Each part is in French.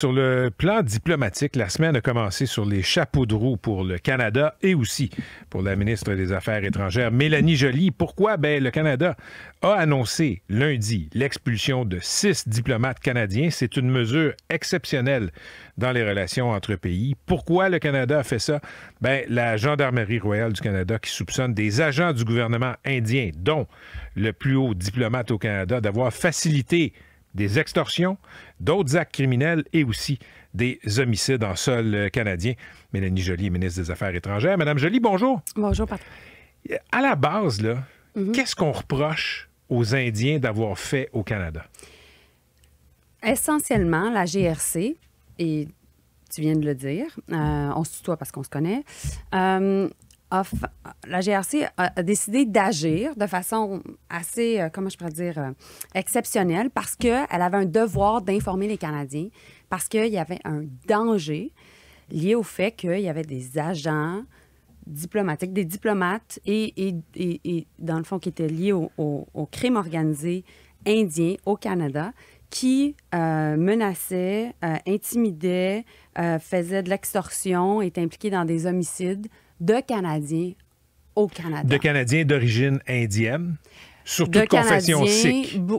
Sur le plan diplomatique, la semaine a commencé sur les chapeaux de roue pour le Canada et aussi pour la ministre des Affaires étrangères, Mélanie Joly. Pourquoi? Ben, le Canada a annoncé lundi l'expulsion de six diplomates canadiens. C'est une mesure exceptionnelle dans les relations entre pays. Pourquoi le Canada a fait ça? Ben, la Gendarmerie royale du Canada qui soupçonne des agents du gouvernement indien, dont le plus haut diplomate au Canada, d'avoir facilité des extorsions, d'autres actes criminels et aussi des homicides en sol euh, canadien. Mélanie Joly, ministre des Affaires étrangères. Madame Joly, bonjour. Bonjour, Patrick. À la base, là, mhm. qu'est-ce qu'on reproche aux Indiens d'avoir fait au Canada? Essentiellement, la GRC, et tu viens de le dire, euh, on se tutoie parce qu'on se connaît, euh, la GRC a, décidé d'agir de façon assez, euh, comment je pourrais dire, euh, exceptionnelle parce qu'elle avait un devoir d'informer les Canadiens, parce qu'il y avait un danger lié au fait qu'il y avait des agents diplomatiques, des diplomates, et, dans le fond, qui étaient liés au, crime organisé indien au Canada, qui euh, menaçaient, intimidaient, faisaient de l'extorsion, étaient impliqués dans des homicides de Canadiens au Canada. De Canadiens d'origine indienne, surtout de, confession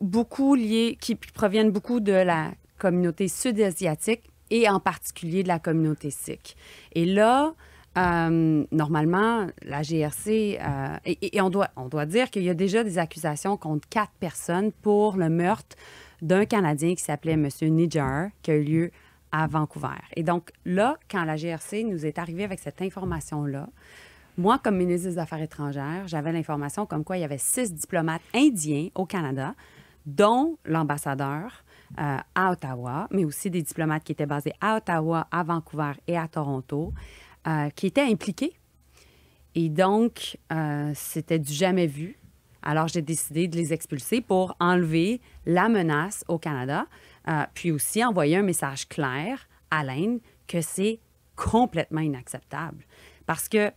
Beaucoup liés, qui proviennent beaucoup de la communauté sud-asiatique et en particulier de la communauté sikh. Et là, euh, normalement, la GRC, euh, et, on, doit, on doit dire qu'il y a déjà des accusations contre quatre personnes pour le meurtre d'un Canadien qui s'appelait M. Nijar, qui a eu lieu à Vancouver. Et donc là, quand la GRC nous est arrivée avec cette information-là, moi, comme ministre des Affaires étrangères, j'avais l'information comme quoi il y avait six diplomates indiens au Canada, dont l'ambassadeur euh, à Ottawa, mais aussi des diplomates qui étaient basés à Ottawa, à Vancouver et à Toronto, euh, qui étaient impliqués. Et donc, euh, c'était du jamais vu. Alors, j'ai décidé de les expulser pour enlever la menace au Canada. Euh, puis aussi envoyer un message clair à l'Inde que c'est complètement inacceptable. Parce que,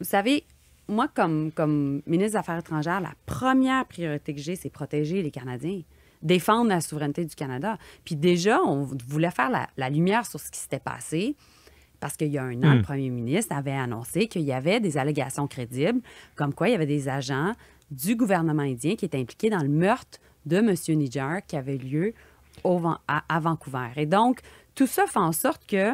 vous savez, moi, comme, comme ministre des Affaires étrangères, la première priorité que j'ai, c'est protéger les Canadiens, défendre la souveraineté du Canada. Puis déjà, on voulait faire la, lumière sur ce qui s'était passé parce qu'il y a un an, le hmm. premier ministre avait annoncé qu'il y avait des allégations crédibles, comme quoi il y avait des agents du gouvernement indien qui étaient impliqués dans le meurtre de M. Niger qui avait lieu au, à, Vancouver. Et donc, tout ça fait en sorte que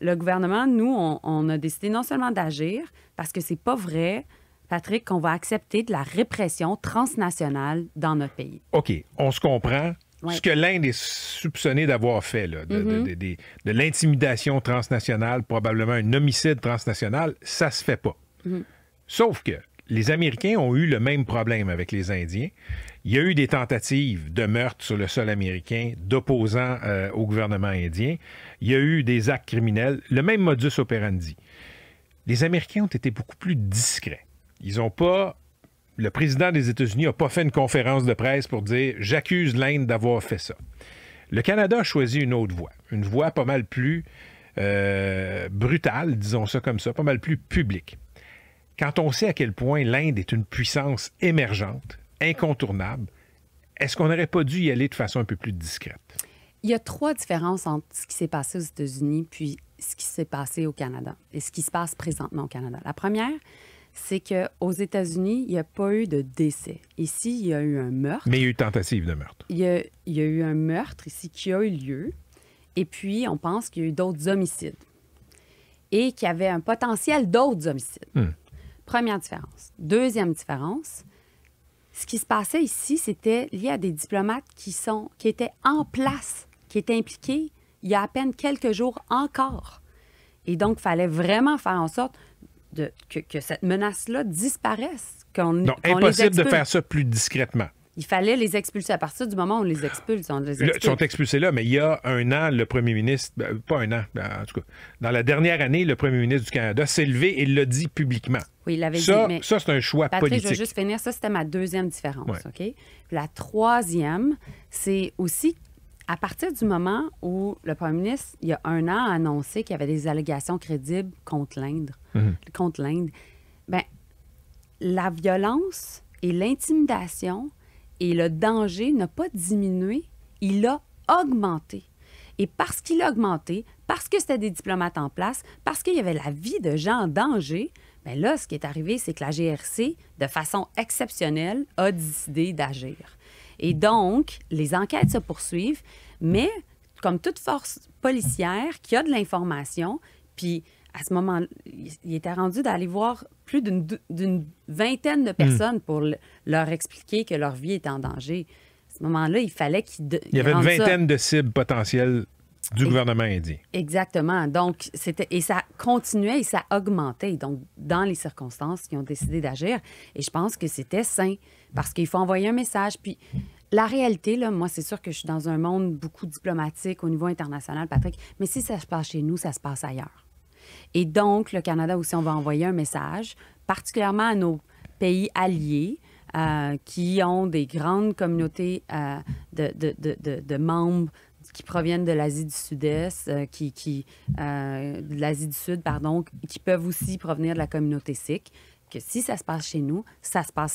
le gouvernement, nous, on, a décidé non seulement d'agir, parce que c'est pas vrai Patrick, qu'on va accepter de la répression transnationale dans notre pays. OK, on se comprend. Ce que l'Inde est soupçonnée d'avoir fait, là, mm-hmm. de, l'intimidation transnationale, probablement un homicide transnational, ça se fait pas. Mm-hmm. Sauf que les Américains ont eu le même problème avec les Indiens. Il y a eu des tentatives de meurtre sur le sol américain d'opposants euh, au gouvernement indien. Il y a eu des actes criminels, le même modus operandi. Les Américains ont été beaucoup plus discrets. Ils n'ont pas. Le président des États-Unis n'a pas fait une conférence de presse pour dire j'accuse l'Inde d'avoir fait ça. Le Canada a choisi une autre voie, une voie pas mal plus euh, brutale, disons ça comme ça, pas mal plus publique. Quand on sait à quel point l'Inde est une puissance émergente, incontournable, est-ce qu'on n'aurait pas dû y aller de façon un peu plus discrète? Il y a trois différences entre ce qui s'est passé aux États-Unis puis ce qui s'est passé au Canada et ce qui se passe présentement au Canada. La première, c'est qu'aux États-Unis, il n'y a pas eu de décès. Ici, il y a eu un meurtre. Mais il y a eu tentative de meurtre. Il y a, il y a eu un meurtre ici qui a eu lieu. Et puis, on pense qu'il y a eu d'autres homicides et qu'il y avait un potentiel d'autres homicides. Hmm. Première différence. Deuxième différence, ce qui se passait ici, c'était lié à des diplomates qui, sont, qui étaient en place, qui étaient impliqués il y a à peine quelques jours encore. Et donc, il fallait vraiment faire en sorte de, que, cette menace-là disparaisse. impossible de faire ça plus discrètement. Il fallait les expulser. À partir du moment où on les expulse, on les sont expulsés là, mais il y a un an, le premier ministre, ben, pas un an, ben, en tout cas, dans la dernière année, le premier ministre du Canada s'est levé et l'a dit publiquement. Oui, il l'avait dit. ça, c'est un choix Patrick, politique. je vais juste finir. Ça, c'était ma deuxième différence. OK? La troisième, c'est aussi à partir du moment où le premier ministre, il y a un an, a annoncé qu'il y avait des allégations crédibles contre l'Inde, mhm. contre l'Inde, ben, la violence et l'intimidation et le danger n'a pas diminué, il a augmenté. Et parce qu'il a augmenté, parce que c'était des diplomates en place, parce qu'il y avait la vie de gens en danger, mais ben là, ce qui est arrivé, c'est que la GRC, de façon exceptionnelle, a décidé d'agir. Et donc, les enquêtes se poursuivent, mais comme toute force policière qui a de l'information, puis à ce moment il était rendu d'aller voir plus d'une vingtaine de hmm. personnes pour leur expliquer que leur vie était en danger. À ce moment-là, il fallait qu'il Il y avait une vingtaine de cibles potentielles du gouvernement indien. Exactement. Donc, c'était et ça continuait et ça augmentait. Donc, dans les circonstances, qui ont décidé d'agir. Et je pense que c'était sain parce qu'il faut envoyer un message. Puis, la réalité, là, moi, c'est sûr que je suis dans un monde beaucoup diplomatique au niveau international, Patrick, mais si ça se passe chez nous, ça se passe ailleurs. Et donc, le Canada aussi, on va envoyer un message, particulièrement à nos pays alliés. Euh, qui ont des grandes communautés euh, de, de, de, de, membres qui proviennent de l'Asie du Sud-Est, euh, qui, qui de l'Asie du Sud, pardon, qui peuvent aussi provenir de la communauté sikh, que si ça se passe chez nous, ça se passe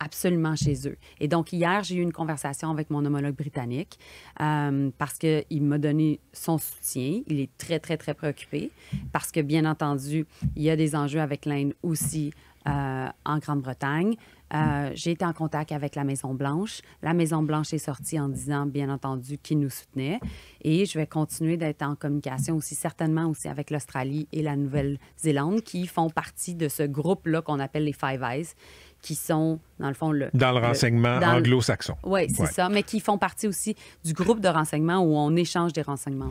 absolument chez eux. Et donc, hier, j'ai eu une conversation avec mon homologue britannique euh, parce qu'il m'a donné son soutien. Il est très, très, très préoccupé parce que, bien entendu, il y a des enjeux avec l'Inde aussi euh, en Grande-Bretagne. Euh, j'ai été en contact avec la Maison-Blanche. La Maison-Blanche est sortie en disant, bien entendu, qu'il nous soutenait Et je vais continuer d'être en communication aussi, certainement aussi avec l'Australie et la Nouvelle-Zélande, qui font partie de ce groupe-là qu'on appelle les Five Eyes, qui sont, dans le fond, le... Dans le, renseignement anglo-saxon. Oui, c'est ça, mais qui font partie aussi du groupe de renseignement où on échange des renseignements.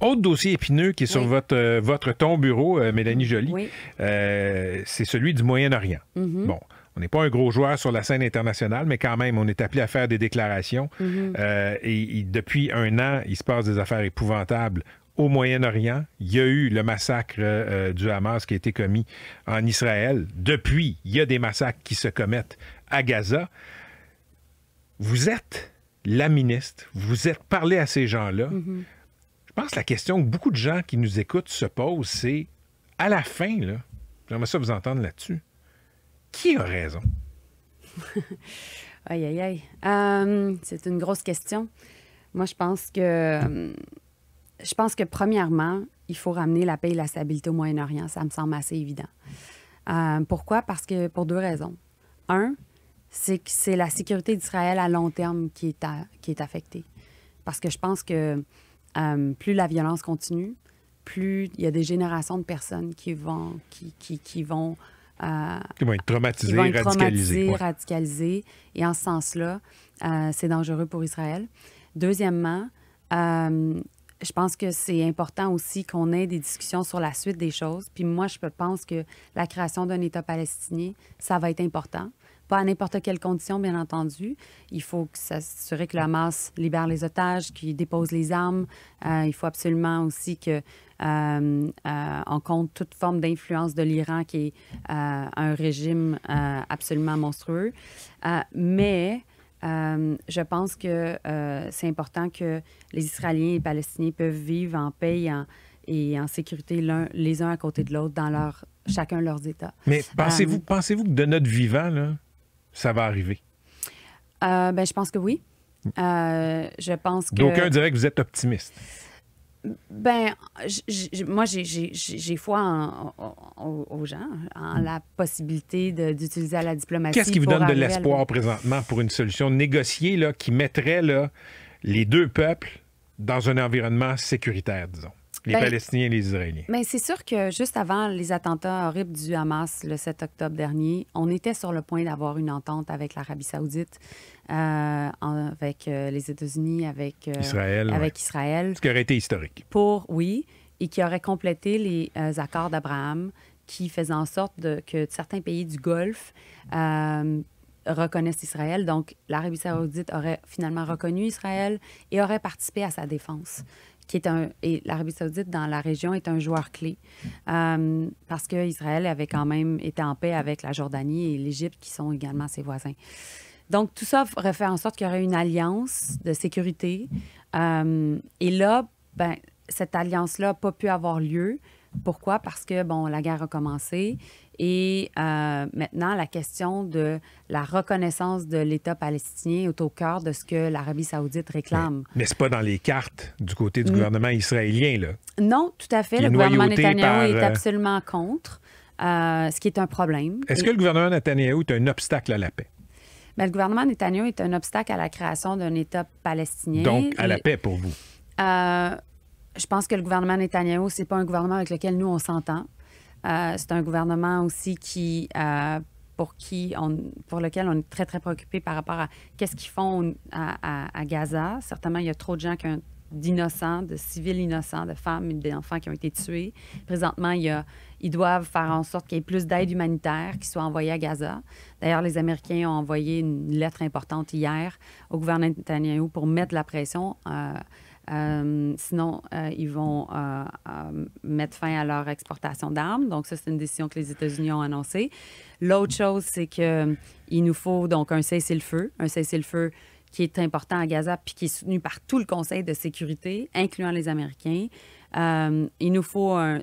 Autre dossier épineux qui est sur votre, euh, votre ton bureau, euh, Mélanie jolie euh, c'est celui du Moyen-Orient. Mm-hmm. Bon. On n'est pas un gros joueur sur la scène internationale, mais quand même, on est appelé à faire des déclarations. Mm-hmm. et depuis un an, il se passe des affaires épouvantables au Moyen-Orient. Il y a eu le massacre euh, du Hamas qui a été commis en Israël. Depuis, il y a des massacres qui se commettent à Gaza. Vous êtes la ministre, vous êtes parlé à ces gens-là. Mm-hmm. Je pense que la question que beaucoup de gens qui nous écoutent se posent, c'est à la fin, là, j'aimerais ça vous entendre là-dessus, qui a raison? aïe, aïe, aïe. Euh, c'est une grosse question. Moi, je pense que euh, je pense que premièrement, il faut ramener la paix et la stabilité au Moyen-Orient. Ça me semble assez évident. Euh, pourquoi? Parce que pour deux raisons. Un, c'est que c'est la sécurité d'Israël à long terme qui est, qui est affectée. Parce que je pense que euh, plus la violence continue, plus il y a des générations de personnes qui vont, qui, qui, vont, euh, qui vont être traumatisées, radicalisées. Et en ce sens-là, euh, c'est dangereux pour Israël. Deuxièmement, je pense que c'est important aussi qu'on ait des discussions sur la suite des choses. Puis moi, je pense que la création d'un État palestinien, ça va être important. Pas à n'importe quelle condition, bien entendu. Il faut s'assurer que la masse libère les otages, qu'il dépose les armes. Euh, il faut absolument aussi que euh, euh, compte toute forme d'influence de l'Iran, qui est un régime absolument monstrueux. mais euh, je pense que euh, c'est important que les Israéliens et les Palestiniens peuvent vivre en paix et en, sécurité les uns à côté de l'autre dans leur, chacun leurs États. Mais pensez-vous, euh, pensez-vous que de notre vivant, ça va arriver? ben, je pense que oui. je pense que... D'aucuns diraient que vous êtes optimiste. Ben, moi, j'ai foi aux gens, en hmm. la possibilité d'utiliser la diplomatie. Qu'est-ce qui vous donne de l'espoir présentement pour une solution négociée là, qui mettrait les deux peuples dans un environnement sécuritaire, disons? Les ben, Palestiniens et les Israéliens. Mais c'est sûr que juste avant les attentats horribles du Hamas le 7 octobre dernier, on était sur le point d'avoir une entente avec l'Arabie saoudite, euh, avec euh, les États-Unis, avec, euh, Israël, avec Israël. Ce qui aurait été historique. Pour, oui, et qui aurait complété les accords d'Abraham qui faisaient en sorte que certains pays du Golfe reconnaissent Israël. Donc, l'Arabie saoudite aurait finalement reconnu Israël et aurait participé à sa défense qui est un, et l'Arabie saoudite dans la région est un joueur clé euh, parce parce qu'Israël avait quand même été en paix avec la Jordanie et l'Égypte qui sont également ses voisins. Donc tout ça aurait fait en sorte qu'il y aurait une alliance de sécurité. Euh, et là, ben, cette alliance-là n'a pas pu avoir lieu. Pourquoi? Parce que, bon, la guerre a commencé et euh, maintenant, la question de la reconnaissance de l'État palestinien est au cœur de ce que l'Arabie saoudite réclame. Mais, ce n'est pas dans les cartes du côté du mm. gouvernement israélien, là. Non, tout à fait. Le gouvernement Netanyahu est euh, absolument contre, euh, ce qui est un problème. Est-ce que le gouvernement Netanyahu est un obstacle à la paix? Mais ben, le gouvernement Netanyahu est un obstacle à la création d'un État palestinien. Donc, à la paix pour vous? je pense que le gouvernement Netanyahu, c'est pas un gouvernement avec lequel nous, on s'entend. Euh, c'est un gouvernement aussi qui, euh, pour, qui on, pour lequel on est très, très préoccupé par rapport à qu'est-ce qu'ils font à, Gaza. Certainement, il y a trop de gens qui ont d'innocents, de civils innocents, de femmes et d'enfants qui ont été tués. Présentement, il y a, ils doivent faire en sorte qu'il y ait plus d'aide humanitaire qui soit envoyée à Gaza. D'ailleurs, les Américains ont envoyé une lettre importante hier au gouvernement Netanyahu pour mettre la pression. Euh, euh, sinon, euh, ils vont euh, mettre fin à leur exportation d'armes. Donc, ça, c'est une décision que les États-Unis ont annoncée. L'autre chose, c'est qu'il nous faut donc un cessez-le-feu, un cessez-le-feu qui est important à Gaza puis qui est soutenu par tout le Conseil de sécurité, incluant les Américains. il nous faut un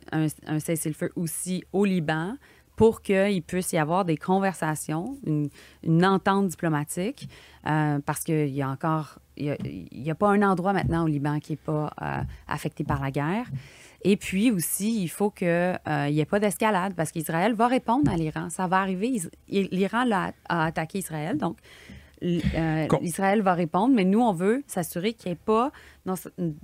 cessez-le-feu aussi au Liban pour qu'il puisse y avoir des conversations, une, entente diplomatique, euh, parce qu'il y a encore, il n'y a, pas un endroit maintenant au Liban qui n'est pas euh, affecté par la guerre. Et puis aussi, il faut qu'il euh, il n'y ait pas d'escalade, parce qu'Israël va répondre à l'Iran. Ça va arriver. L'Iran a attaqué Israël, donc euh, Israël va répondre, mais nous, on veut s'assurer qu'il n'y ait pas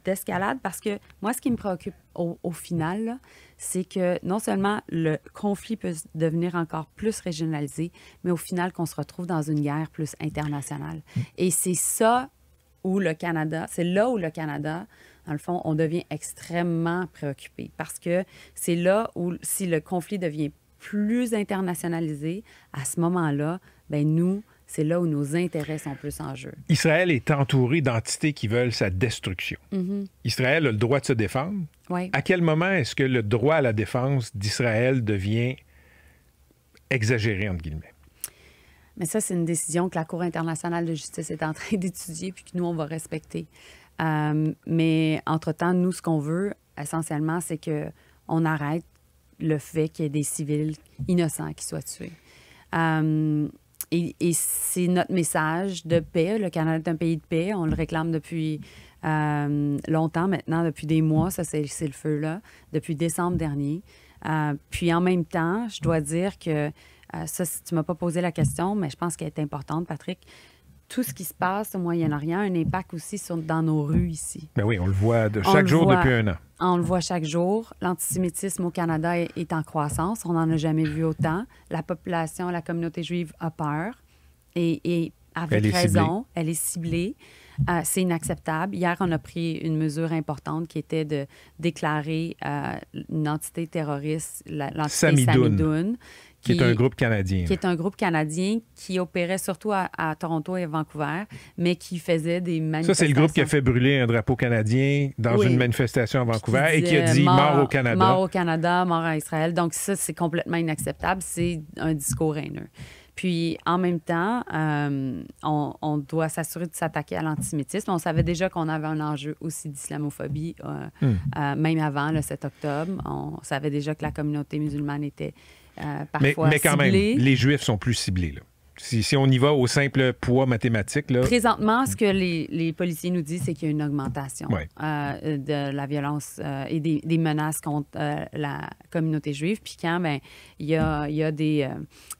d'escalade parce que moi, ce qui me préoccupe au, final, c'est que non seulement le conflit peut devenir encore plus régionalisé, mais au final qu'on se retrouve dans une guerre plus internationale. Et c'est ça où le Canada, c'est là où le Canada, dans le fond, on devient extrêmement préoccupé parce que c'est là où si le conflit devient plus internationalisé, à ce moment-là, ben nous, c'est là où nos intérêts sont plus en jeu. Israël est entouré d'entités qui veulent sa destruction. Mhm. Israël a le droit de se défendre. À quel moment est-ce que le droit à la défense d'Israël devient exagéré, entre guillemets? Mais ça, c'est une décision que la Cour internationale de justice est en train d'étudier puis que nous, on va respecter. Euh, mais entre-temps, nous, ce qu'on veut, essentiellement, c'est que on arrête le fait qu'il y ait des civils innocents qui soient tués. Euh, et, c'est notre message de paix. Le Canada est un pays de paix. On le réclame depuis euh, longtemps maintenant, depuis des mois, ça c'est le feu-là, depuis décembre dernier. Euh, puis en même temps, je dois dire que, euh, ça, tu ne m'as pas posé la question, mais je pense qu'elle est importante, Patrick tout ce qui se passe au Moyen-Orient a un impact aussi dans nos rues ici. Ben oui, on le voit de chaque jour depuis un an. On le voit chaque jour. L'antisémitisme au Canada est, en croissance. On n'en a jamais vu autant. La population, la communauté juive a peur. Et, avec raison, elle est ciblée c'est inacceptable. Hier, on a pris une mesure importante qui était de déclarer euh, une entité terroriste, l'entité Samidoun. qui, est un groupe canadien. Qui est un groupe canadien qui opérait surtout à, Toronto et Vancouver, mais qui faisait des manifestations. Ça, c'est le groupe qui a fait brûler un drapeau canadien dans une manifestation à Vancouver et qui a dit mort, au Canada. Mort au Canada, mort à Israël. Donc ça, c'est complètement inacceptable. C'est un discours haineux. Puis en même temps, euh, on, doit s'assurer de s'attaquer à l'antisémitisme. On savait déjà qu'on avait un enjeu aussi d'islamophobie, euh, hmm. euh, même avant le 7 octobre. On savait déjà que la communauté musulmane était parfois mais, mais quand même, les Juifs sont plus ciblés. Là. Si, on y va au simple poids mathématique. Présentement, ce que les, policiers nous disent, c'est qu'il y a une augmentation euh, de la violence euh, et des, menaces contre euh, la communauté juive. Puis quand ben, il, y a, des,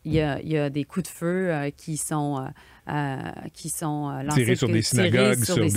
des coups de feu qui sont... qui sont lancés sur des synagogues, sur, des,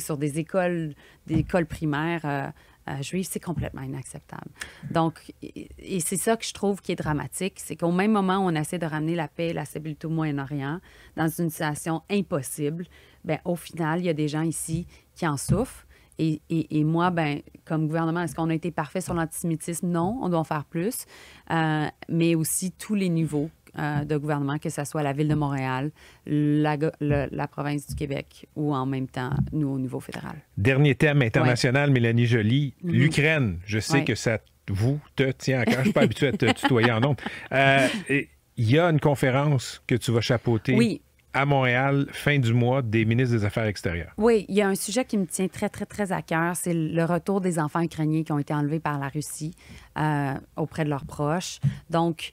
sur des écoles, des écoles primaires juive, c'est complètement inacceptable. Donc, et c'est ça que je trouve qui est dramatique, c'est qu'au même moment où on essaie de ramener la paix et la stabilité au Moyen-Orient, dans une situation impossible, ben au final, il y a des gens ici qui en souffrent. Et, et, moi, ben, comme gouvernement, est-ce qu'on a été parfait sur l'antisémitisme? Non, on doit en faire plus, euh, mais aussi tous les niveaux euh, de gouvernement, que ce soit la Ville de Montréal, la, province du Québec ou en même temps, nous, au niveau fédéral. Dernier thème international, Mélanie Jolie. Mhm. l'Ukraine. Je sais que ça vous te tient cœur. Je ne suis pas habituée à te tutoyer en nombre. Euh, il y a une conférence que tu vas chapeauter. à Montréal, fin du mois, des ministres des Affaires extérieures. Oui, il y a un sujet qui me tient très, très, très à cœur, c'est le retour des enfants ukrainiens qui ont été enlevés par la Russie euh, auprès de leurs proches. Donc,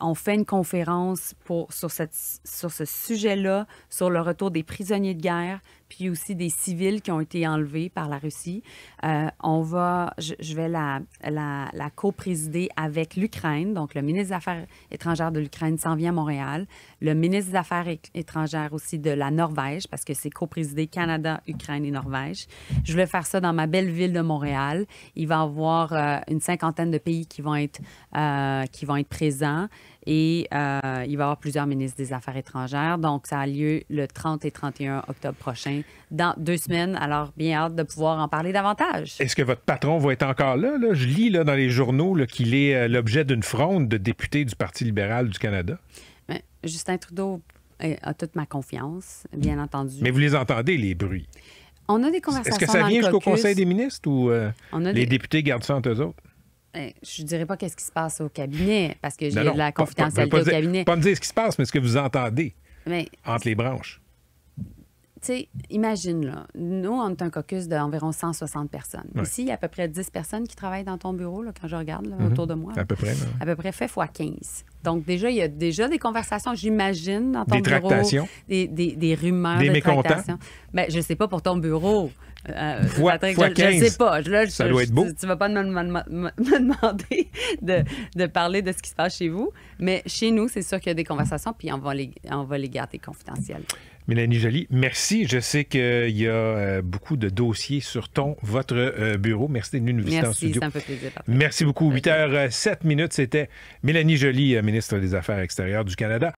on fait une conférence pour, sur, cette, sur ce sujet-là, sur le retour des prisonniers de guerre, puis aussi des civils qui ont été enlevés par la Russie. Euh, on va, je, vais la, la, co-présider avec l'Ukraine. Donc, le ministre des Affaires étrangères de l'Ukraine s'en vient à Montréal. Le ministre des Affaires étrangères aussi de la Norvège, parce que c'est co-présidé Canada, Ukraine et Norvège. Je vais faire ça dans ma belle ville de Montréal. Il va y avoir euh, une cinquantaine de pays qui vont être, euh, qui vont être présents. Et euh, il va y avoir plusieurs ministres des Affaires étrangères. Donc, ça a lieu le 30 et 31 octobre prochain, dans deux semaines. Alors, bien hâte de pouvoir en parler davantage. Est-ce que votre patron va être encore là? Je lis là, dans les journaux qu'il est euh, l'objet d'une fronde de députés du Parti libéral du Canada. Justin Trudeau euh, a toute ma confiance, bien entendu. Mais vous les entendez, les bruits? On a des conversations. Est-ce que ça vient jusqu'au Conseil des ministres ou les députés gardent ça entre eux autres? Ben, je ne dirais pas qu'est-ce qui se passe au cabinet, parce que j'ai de la confidentialité pas, au cabinet. Pas me dire ce qui se passe, mais ce que vous entendez entre les branches. Tu sais, imagine, là, nous, on est un caucus d'environ 160 personnes. Ici, il y a à peu près 10 personnes qui travaillent dans ton bureau, là, quand je regarde mhm. autour de moi. À peu près. À peu près, fait fois 15. Donc, déjà, il y a déjà des conversations, j'imagine, dans ton des Tractations. Des, des, des rumeurs. Des tractations. Mais ben, je sais pas pour ton bureau. Euh, je, 15. sais pas. je, Ça doit être beau. tu, ne vas pas me, me demander de, de, parler de ce qui se passe chez vous. Mais chez nous, c'est sûr qu'il y a des conversations, puis on va les, on va les garder confidentielles. Mélanie Jolie, merci. Je sais qu'il euh, y a euh, beaucoup de dossiers sur ton, votre euh, bureau. Merci d'être venue nous visiter en studio. merci beaucoup. 8 h 7 minutes, c'était Mélanie Jolie, ministre des Affaires extérieures du Canada.